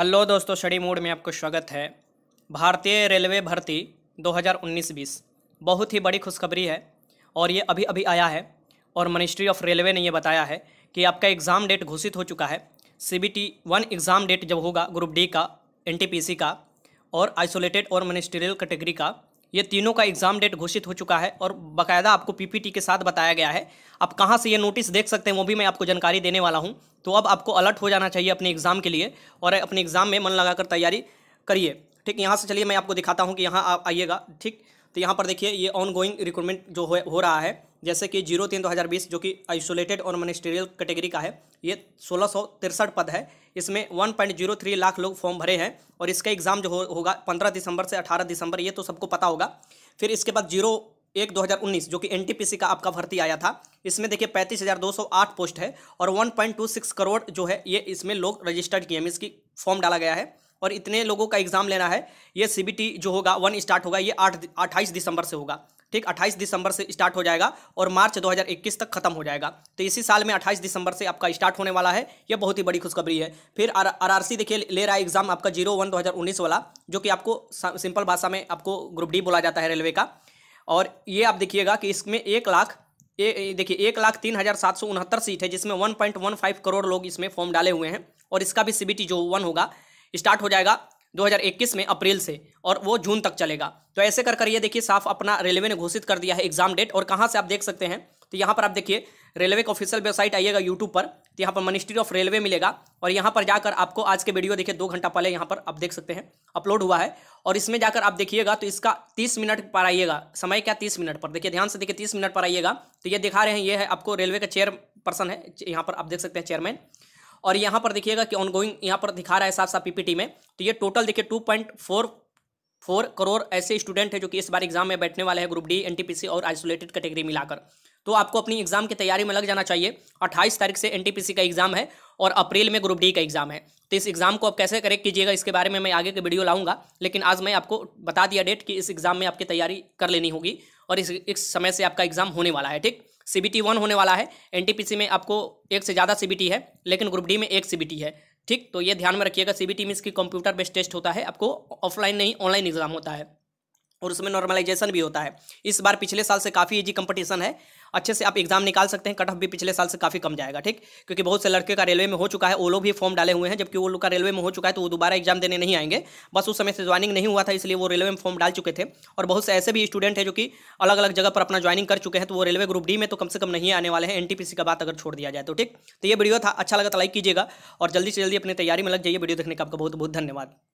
hello दोस्तों शडी mode में आपको स्वागत है भारतीय रेलवे भर्ती 2019-20 बहुत ही बड़ी खुशखबरी है और ये अभी अभी आया है और मिनिस्ट्री ऑफ रेलवे ने ये बताया है कि आपका एग्ज़ाम डेट घोषित हो चुका है C B T one exam date जब होगा ग्रुप डी का एन टी पी सी का और आइसोलेटेड और मिनिस्ट्रियल कैटेगरी का ये तीनों का एग्ज़ाम डेट घोषित हो चुका है और बाकायदा आपको पीपीटी के साथ बताया गया है आप कहाँ से ये नोटिस देख सकते हैं वो भी मैं आपको जानकारी देने वाला हूँ तो अब आपको अलर्ट हो जाना चाहिए अपने एग्ज़ाम के लिए और अपने एग्ज़ाम में मन लगाकर तैयारी करिए ठीक यहाँ से चलिए मैं आपको दिखाता हूँ कि यहाँ आप आइएगा ठीक तो यहाँ पर देखिए ये ऑन गोइंग रिक्रूटमेंट जो हो रहा है जैसे कि जीरो तीन दो हज़ार बीस जो कि आइसोलेटेड और मिनिस्ट्रियल कैटेगरी का है ये सोलह सौ तिरसठ पद है इसमें one point zero three lakh लोग फॉर्म भरे हैं और इसका एग्ज़ाम जो हो, होगा पंद्रह दिसंबर से अठारह दिसंबर ये तो सबको पता होगा फिर इसके बाद जीरो एक दो हज़ार उन्नीस जो कि एन टी पी सी का आपका भर्ती आया था इसमें देखिए पैंतीस हज़ार दो सौ आठ पोस्ट है और one point two six crore जो है ये इसमें लोग रजिस्टर्ड किए हैं इसकी फॉर्म डाला गया है और इतने लोगों का एग्ज़ाम लेना है ये सी बी टी जो होगा वन स्टार्ट होगा ये आठ अट्ठाईस दिसंबर से होगा ठीक 28 दिसंबर से स्टार्ट हो जाएगा और मार्च 2021 तक खत्म हो जाएगा तो इसी साल में 28 दिसंबर से आपका स्टार्ट होने वाला है यह बहुत ही बड़ी खुशखबरी है फिर आर आर देखिए ले रहा है एग्जाम आपका जीरो वन दो वाला जो कि आपको सिंपल भाषा में आपको ग्रुप डी बोला जाता है रेलवे का और ये आप देखिएगा कि इसमें एक लाख देखिए एक लाख तीन हज़ार सात सौ उनहत्तर सीट है जिसमें one point one five crore लोग इसमें फॉर्म डाले हुए हैं और इसका भी सीबीटी जो वन होगा स्टार्ट हो जाएगा 2021 में अप्रैल से और वो जून तक चलेगा तो ऐसे कर कर ये देखिए साफ अपना रेलवे ने घोषित कर दिया है एग्जाम डेट और कहाँ से आप देख सकते हैं तो यहाँ पर आप देखिए रेलवे का ऑफिशियल वेबसाइट आइएगा यूट्यूब पर तो यहाँ पर मिनिस्ट्री ऑफ रेलवे मिलेगा और यहाँ पर जाकर आपको आज के वीडियो देखिए दो घंटा पहले यहाँ पर आप देख सकते हैं अपलोड हुआ है और इसमें जाकर आप देखिएगा तो इसका तीस मिनट पर आइएगा समय क्या तीस मिनट पर देखिए ध्यान से देखिए तीस मिनट पर आइएगा तो ये दिखा रहे हैं ये है आपको रेलवे का चेयर पर्सन है यहाँ पर आप देख सकते हैं चेयरमैन और यहाँ पर देखिएगा कि ऑनगोइंग यहाँ पर दिखा रहा है साफ साफ पीपीटी में तो ये टोटल देखिए two point four four crore ऐसे स्टूडेंट हैं जो कि इस बार एग्जाम में बैठने वाले हैं ग्रुप डी एनटीपीसी और आइसोलेटेड कैटेगरी मिलाकर तो आपको अपनी एग्जाम की तैयारी में लग जाना चाहिए अट्ठाईस तारीख से एन का एग्जाम है और अप्रैल में ग्रुप डी का एग्जाम है तो इस एग्जाम को आप कैसे करेक्ट कीजिएगा इसके बारे में मैं आगे के वीडियो लाऊंगा लेकिन आज मैं आपको बता दिया डेट कि इस एग्जाम में आपकी तैयारी कर लेनी होगी और इस, इस समय से आपका एग्जाम होने वाला है ठीक सी वन होने वाला है एन में आपको एक से ज़्यादा सी है लेकिन ग्रुप डी में एक सी है ठीक तो ये ध्यान में रखिएगा सी बी मीन्स की कंप्यूटर बेस्ड टेस्ट होता है आपको ऑफलाइन नहीं ऑनलाइन एग्जाम होता है और उसमें नॉर्मलाइजेशन भी होता है इस बार पिछले साल से काफ़ी ईजी कंपटीशन है अच्छे से आप एग्जाम निकाल सकते हैं कट ऑफ भी पिछले साल से काफ़ी कम जाएगा ठीक क्योंकि बहुत से लड़के का रेलवे में हो चुका है वो लोग भी फॉर्म डाले हुए हैं जबकि वो लोग का रेलवे में हो चुका है तो वो दोबारा एग्जाम देने नहीं आएंगे बस उस समय से ज्वाइनिंग नहीं हुआ था इसलिए वो रेलवे में फॉर्म डाल चुके थे और बहुत से ऐसे भी स्टूडेंट है जो कि अलग अलग जगह पर अपना ज्वाइनिंग कर चुके हैं तो वो रेलवे ग्रुप डी में तो कम से कम नहीं आने वाले हैं एन का बात अगर छोड़ दिया जाए तो ठीक तो ये वीडियो था अच्छा लगा तो लाइक कीजिएगा और जल्दी से जल्दी अपनी तैयारी में लग जाइए वीडियो देखने का आपका बहुत बहुत धन्यवाद